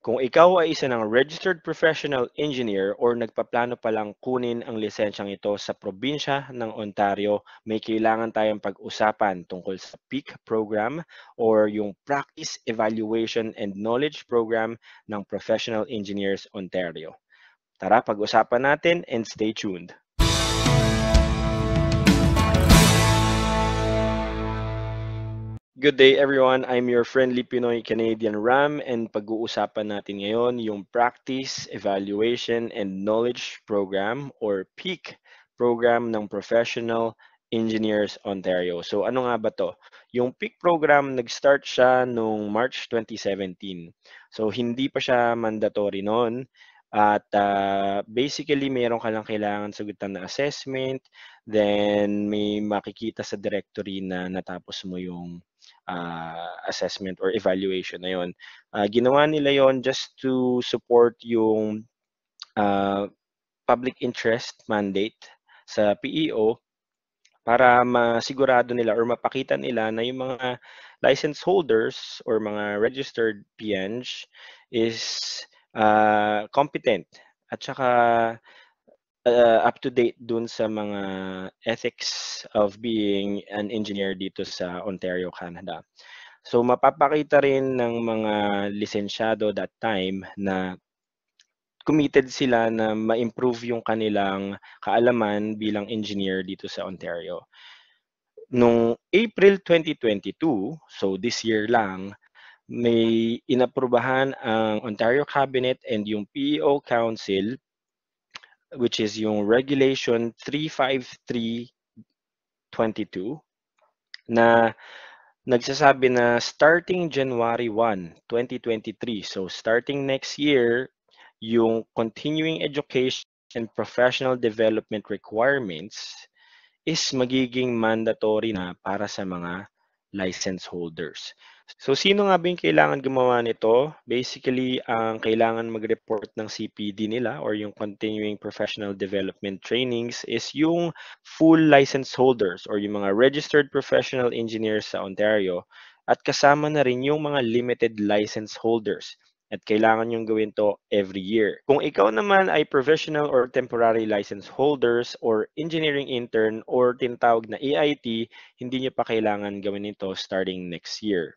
Kung ikaw ay isa ng registered professional engineer or nagpaplano pa lang kunin ang lisensyang ito sa probinsya ng Ontario, may kailangan tayong pag-usapan tungkol sa PEAK program or yung Practice Evaluation and Knowledge program ng Professional Engineers Ontario. Tara, pag-usapan natin and stay tuned. Good day everyone. I'm your friendly Pinoy Canadian Ram and pag-uusapan natin ngayon yung Practice, Evaluation and Knowledge Program or PEAK program ng Professional Engineers Ontario. So ano nga ba to? Yung PEAK program nag-start siya noong March 2017. So hindi pa siya mandatory noon. At uh, basically, meron ka lang kailangan sagutan na assessment. Then, may makikita sa directory na natapos mo yung uh, assessment or evaluation na yun. Uh, ginawa nila yon just to support yung uh, public interest mandate sa PEO para masigurado nila or mapakita nila na yung mga license holders or mga registered PNG is uh, competent at saka uh, up to date dun sa mga ethics of being an engineer dito sa Ontario, Canada. So mapapakita rin ng mga lisensyado that time na committed sila na ma-improve yung kanilang kaalaman bilang engineer dito sa Ontario. Nung April 2022, so this year lang, may inaprubahan ang Ontario Cabinet and yung PEO Council which is yung Regulation 35322 na nagsasabi na starting January 1, 2023, so starting next year, yung continuing education and professional development requirements is magiging mandatory na para sa mga license holders. So sino nga ba yung kailangan gumawa nito? Basically, ang kailangan mag-report ng CPD nila or yung Continuing Professional Development Trainings is yung full license holders or yung mga registered professional engineers sa Ontario at kasama na rin yung mga limited license holders. At kailangan yung gawin to every year. Kung ikaw naman ay professional or temporary license holders or engineering intern or tinatawag na EIT, hindi nyo pa kailangan gawin ito starting next year.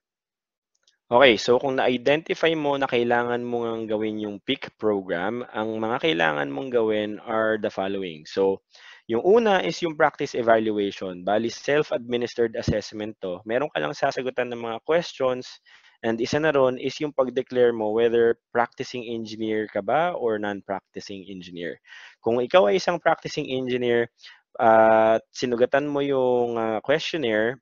Okay, so kung na-identify mo na kailangan mo ng gawin yung peak program, ang mga kailangan mong gawin are the following. So, yung una is yung practice evaluation. Bali, self-administered assessment to. Meron ka lang sasagutan ng mga questions and isa na ron is yung pag-declare mo whether practicing engineer ka ba or non-practicing engineer. Kung ikaw ay isang practicing engineer, at uh, sinugatan mo yung uh, questionnaire,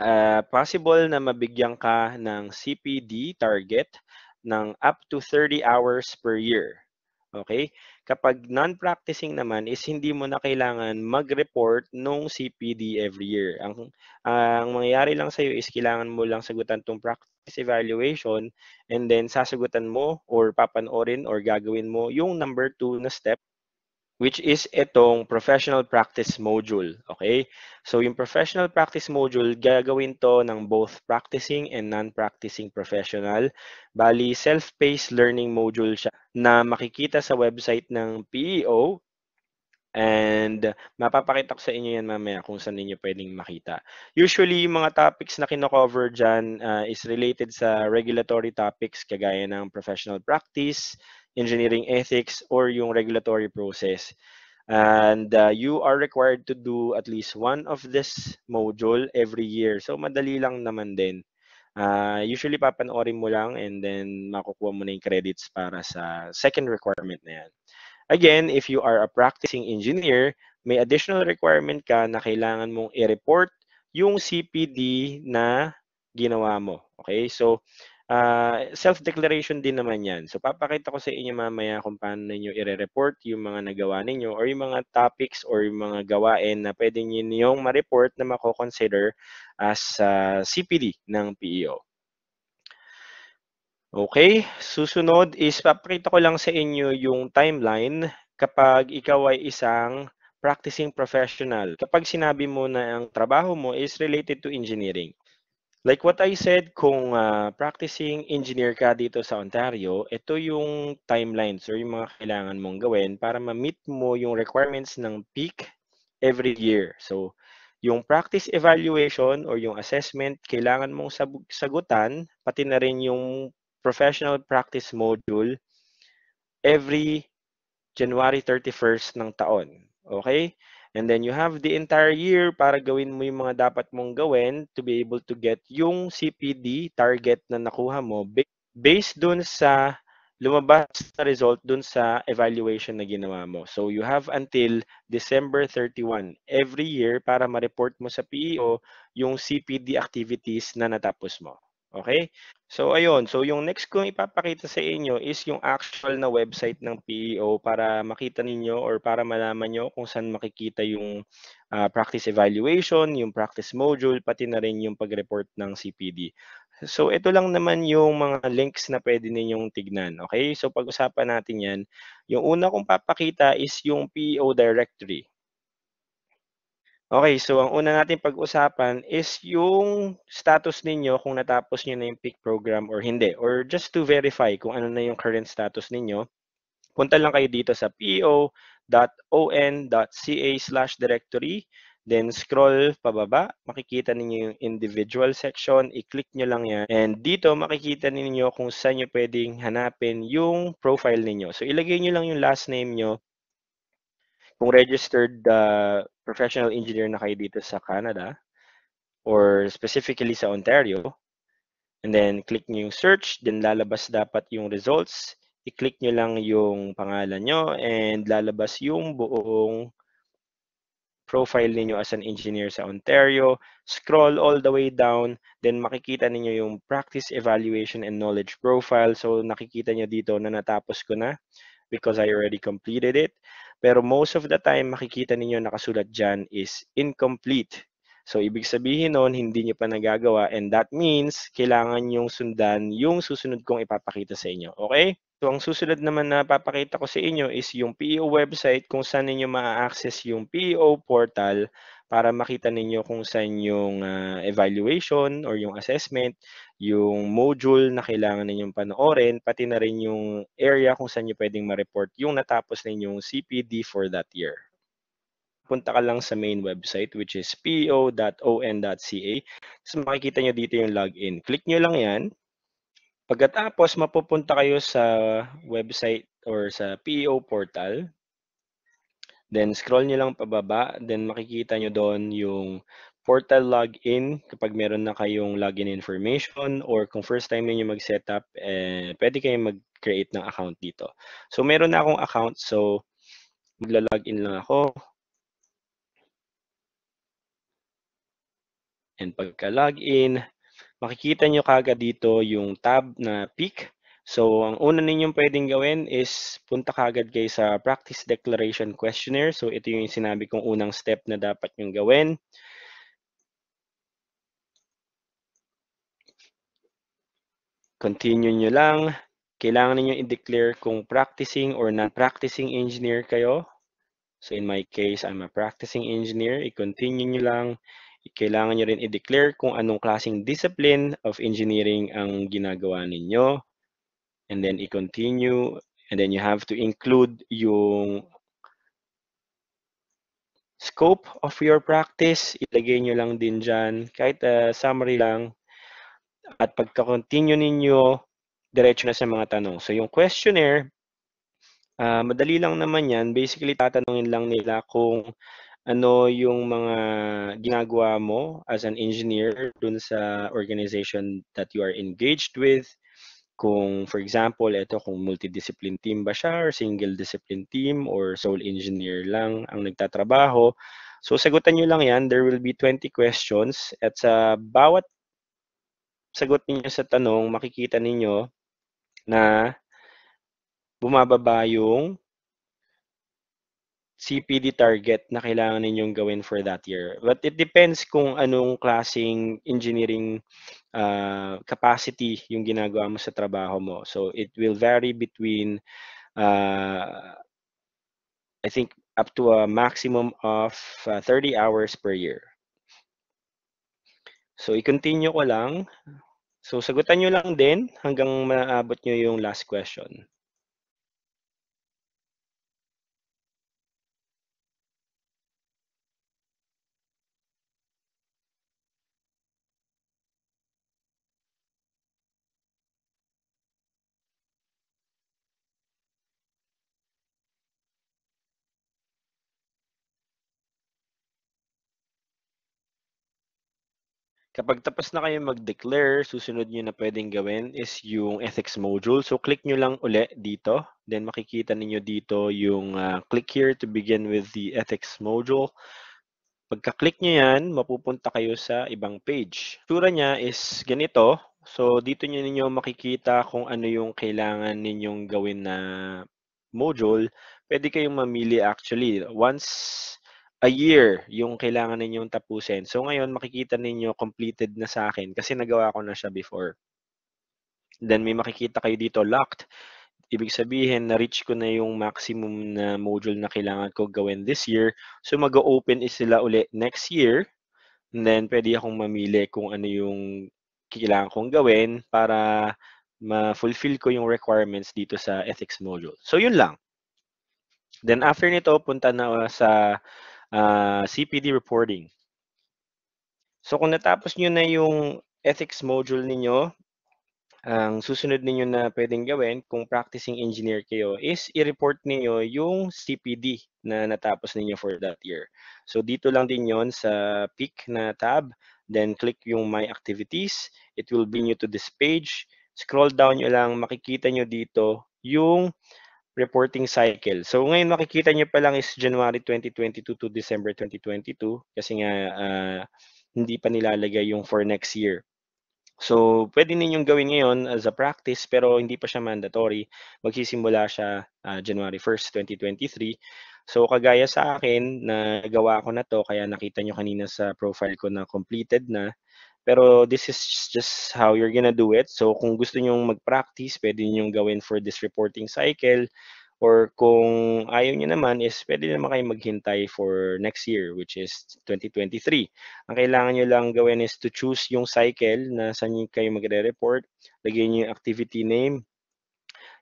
uh, possible na mabigyan ka ng CPD target ng up to 30 hours per year. Okay? Kapag non-practicing naman is hindi mo na kailangan mag-report nung CPD every year. Ang, uh, ang mangyayari lang sa'yo is kailangan mo lang sagutan tong practice evaluation and then sasagutan mo or papanoorin or gagawin mo yung number 2 na step which is itong professional practice module. Okay? So yung professional practice module, gagawin to ng both practicing and non-practicing professional. Bali, self-paced learning module siya na makikita sa website ng PEO And mapapakita ko sa inyo yan mamaya kung saan ninyo pwedeng makita. Usually, yung mga topics na kinocover dyan uh, is related sa regulatory topics kagaya ng professional practice, engineering ethics, or yung regulatory process. And uh, you are required to do at least one of this module every year. So madali lang naman din. Uh, usually papanoorin mo lang and then makukuha mo na yung credits para sa second requirement na yan. Again, if you are a practicing engineer, may additional requirement ka na kailangan mong i-report yung CPD na ginawa mo. Okay? So, Uh, self-declaration din naman yan. So, papakita ko sa inyo mamaya kung paano ninyo i-report yung mga nagawa ninyo or yung mga topics or yung mga gawain na pwede ninyong ma-report na mako-consider as uh, ah, CPD ng PEO. Okay, susunod is papakita ko lang sa inyo yung timeline kapag ikaw ay isang practicing professional. Kapag sinabi mo na ang trabaho mo is related to engineering. Like what I said, kung uh, practicing engineer ka dito sa Ontario, ito yung timelines or yung mga kailangan mong gawin para ma-meet mo yung requirements ng peak every year. So, yung practice evaluation or yung assessment, kailangan mong sagutan, pati na rin yung professional practice module every January 31st ng taon. Okay? And then you have the entire year para gawin mo yung mga dapat mong gawin to be able to get yung CPD target na nakuha mo based dun sa lumabas na result dun sa evaluation na ginawa mo. So you have until December 31 every year para ma-report mo sa PEO yung CPD activities na natapos mo. Okay? So ayun, so yung next kong ipapakita sa inyo is yung actual na website ng PEO para makita ninyo or para malaman nyo kung saan makikita yung uh, practice evaluation, yung practice module, pati na rin yung pag-report ng CPD. So ito lang naman yung mga links na pwede ninyong tignan. Okay? So pag-usapan natin yan. Yung una kong papakita is yung PEO directory. Okay, so ang una natin pag-usapan is yung status ninyo kung natapos niyo na yung peak program or hindi. Or just to verify kung ano na yung current status ninyo, punta lang kayo dito sa po.on.ca slash directory. Then scroll pababa, makikita ninyo yung individual section, i-click nyo lang yan. And dito makikita ninyo kung saan nyo pwedeng hanapin yung profile ninyo. So ilagay nyo lang yung last name nyo kung registered uh, professional engineer na kayo dito sa Canada or specifically sa Ontario, and then click nyo yung search, then lalabas dapat yung results. I-click nyo lang yung pangalan nyo and lalabas yung buong profile ninyo as an engineer sa Ontario, scroll all the way down, then makikita ninyo yung practice evaluation and knowledge profile. So nakikita nyo dito na natapos ko na because I already completed it. Pero most of the time, makikita ninyo nakasulat dyan is incomplete. So, ibig sabihin nun, hindi nyo pa nagagawa and that means kailangan yung sundan yung susunod kong ipapakita sa inyo. Okay? So, ang susunod naman na papakita ko sa inyo is yung PEO website kung saan ninyo ma-access yung PEO portal para makita ninyo kung saan yung uh, evaluation or yung assessment yung module na kailangan ninyong panoorin, pati na rin yung area kung saan nyo pwedeng ma-report yung natapos ninyong CPD for that year. Punta ka lang sa main website which is po.on.ca. Tapos makikita nyo dito yung login. Click nyo lang yan. Pagkatapos, mapupunta kayo sa website or sa PO portal. Then, scroll nyo lang pababa. Then, makikita nyo doon yung portal login kapag meron na kayong login information or kung first time ninyo mag-setup, eh, pwede kayong mag-create ng account dito. So, meron na akong account. So, magla-login lang ako. And pagka-login, makikita nyo kagad dito yung tab na peak. So, ang una ninyong pwedeng gawin is punta kagad kay sa practice declaration questionnaire. So, ito yung sinabi kong unang step na dapat nyong gawin. Continue nyo lang. Kailangan ninyo i-declare kung practicing or non-practicing engineer kayo. So in my case, I'm a practicing engineer. I-continue nyo lang. Kailangan nyo rin i-declare kung anong klaseng discipline of engineering ang ginagawa ninyo. And then i-continue. And then you have to include yung scope of your practice. Ilagay nyo lang din dyan. Kahit uh, summary lang. At pagka-continue ninyo, diretso na sa mga tanong. So yung questionnaire, uh, madali lang naman yan. Basically, tatanungin lang nila kung ano yung mga ginagawa mo as an engineer dun sa organization that you are engaged with. Kung, for example, ito kung multidiscipline team ba siya or single discipline team or sole engineer lang ang nagtatrabaho. So, sagutan nyo lang yan. There will be 20 questions at sa bawat sagot niyo sa tanong, makikita ninyo na bumababa yung CPD target na kailangan ninyong gawin for that year. But it depends kung anong klaseng engineering uh, capacity yung ginagawa mo sa trabaho mo. So it will vary between, uh, I think, up to a maximum of uh, ah, 30 hours per year. So, i-continue ko lang. So, sagutan nyo lang din hanggang maabot nyo yung last question. Kapag tapos na kayo mag-declare, susunod nyo na pwedeng gawin is yung ethics module. So, click nyo lang uli dito. Then, makikita ninyo dito yung uh, click here to begin with the ethics module. Pagka-click nyo yan, mapupunta kayo sa ibang page. Tura niya is ganito. So, dito nyo ninyo makikita kung ano yung kailangan ninyong gawin na module. Pwede kayong mamili actually. Once a year yung kailangan ninyong tapusin. So ngayon makikita ninyo completed na sa akin kasi nagawa ko na siya before. Then may makikita kayo dito locked. Ibig sabihin, na-reach ko na yung maximum na module na kailangan ko gawin this year. So mag-open is sila uli next year. And then pwede akong mamili kung ano yung kailangan kong gawin para ma-fulfill ko yung requirements dito sa ethics module. So yun lang. Then after nito, punta na sa uh, ah, CPD reporting. So kung natapos nyo na yung ethics module ninyo, ang susunod ninyo na pwedeng gawin kung practicing engineer kayo is i-report ninyo yung CPD na natapos ninyo for that year. So dito lang din yon sa peak na tab, then click yung My Activities. It will bring you to this page. Scroll down nyo lang, makikita nyo dito yung reporting cycle. So ngayon makikita nyo pa lang is January 2022 to December 2022 kasi nga uh, hindi pa nilalagay yung for next year. So pwede ninyong gawin ngayon as a practice pero hindi pa siya mandatory. Magsisimula siya uh, January 1st, 2023. So kagaya sa akin, nagawa ko na to kaya nakita nyo kanina sa profile ko na completed na. Pero this is just how you're gonna do it. So kung gusto nyong mag-practice, pwede nyong gawin for this reporting cycle. Or kung ayaw niyo naman is pwede naman kayo maghintay for next year which is 2023. Ang kailangan niyo lang gawin is to choose yung cycle na saan kayo magre-report. Lagyan niyo yung activity name,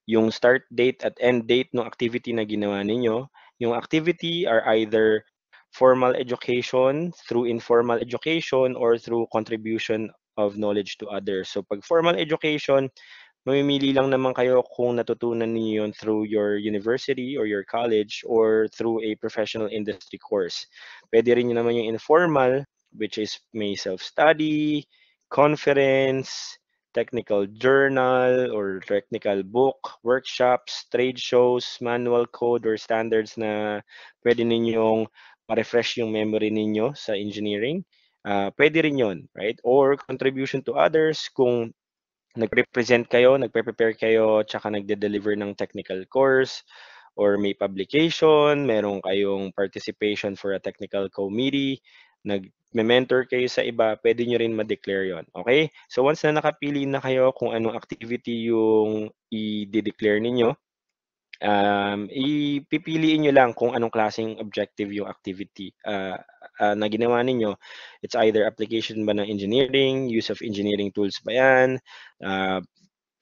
yung start date at end date ng activity na ginawa ninyo. Yung activity are either formal education, through informal education, or through contribution of knowledge to others. So pag formal education, mamimili lang naman kayo kung natutunan niyo yun through your university or your college or through a professional industry course. Pwede rin yun naman yung informal, which is may self-study, conference, technical journal or technical book, workshops, trade shows, manual code or standards na pwede ninyong ma-refresh yung memory ninyo sa engineering, uh, pwede rin yun, right? Or contribution to others kung nagre represent kayo, nagpe-prepare kayo, tsaka nagde-deliver ng technical course, or may publication, meron kayong participation for a technical committee, nag-mentor kayo sa iba, pwede nyo rin ma-declare yon Okay? So once na nakapili na kayo kung anong activity yung i-declare ninyo, um, ipipiliin nyo lang kung anong klaseng objective yung activity uh, uh, na ginawa ninyo. It's either application ba ng engineering, use of engineering tools ba yan, uh,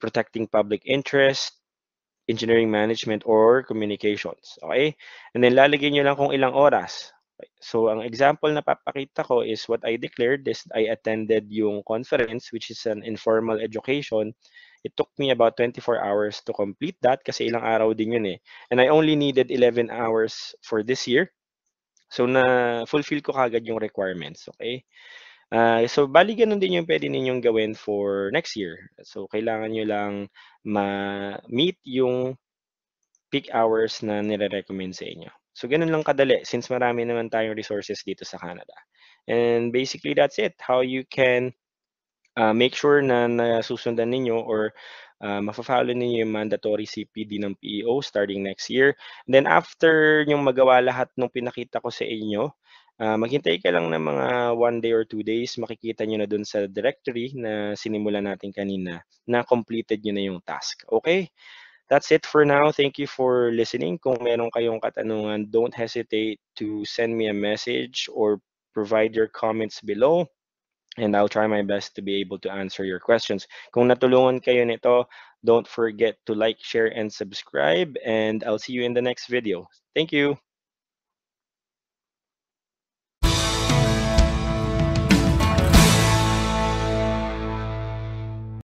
protecting public interest, engineering management, or communications. Okay? And then lalagyan nyo lang kung ilang oras. So ang example na papakita ko is what I declared is I attended yung conference which is an informal education It took me about 24 hours to complete that kasi ilang araw din yun eh. And I only needed 11 hours for this year. So, na-fulfill ko kagad yung requirements, okay? Uh, so, bali ganun din yung pwede ninyong gawin for next year. So, kailangan nyo lang ma-meet yung peak hours na nire-recommend sa inyo. So, ganun lang kadali since marami naman tayong resources dito sa Canada. And basically, that's it. How you can uh, make sure na nasusundan ninyo or uh, mafafollow ninyo yung mandatory CPD ng PEO starting next year. And then after yung magawa lahat ng pinakita ko sa inyo, uh, maghintay ka lang ng mga one day or two days, makikita nyo na dun sa directory na sinimula natin kanina na completed nyo na yung task. Okay? That's it for now. Thank you for listening. Kung meron kayong katanungan, don't hesitate to send me a message or provide your comments below and I'll try my best to be able to answer your questions. Kung natulungan kayo nito, don't forget to like, share, and subscribe, and I'll see you in the next video. Thank you!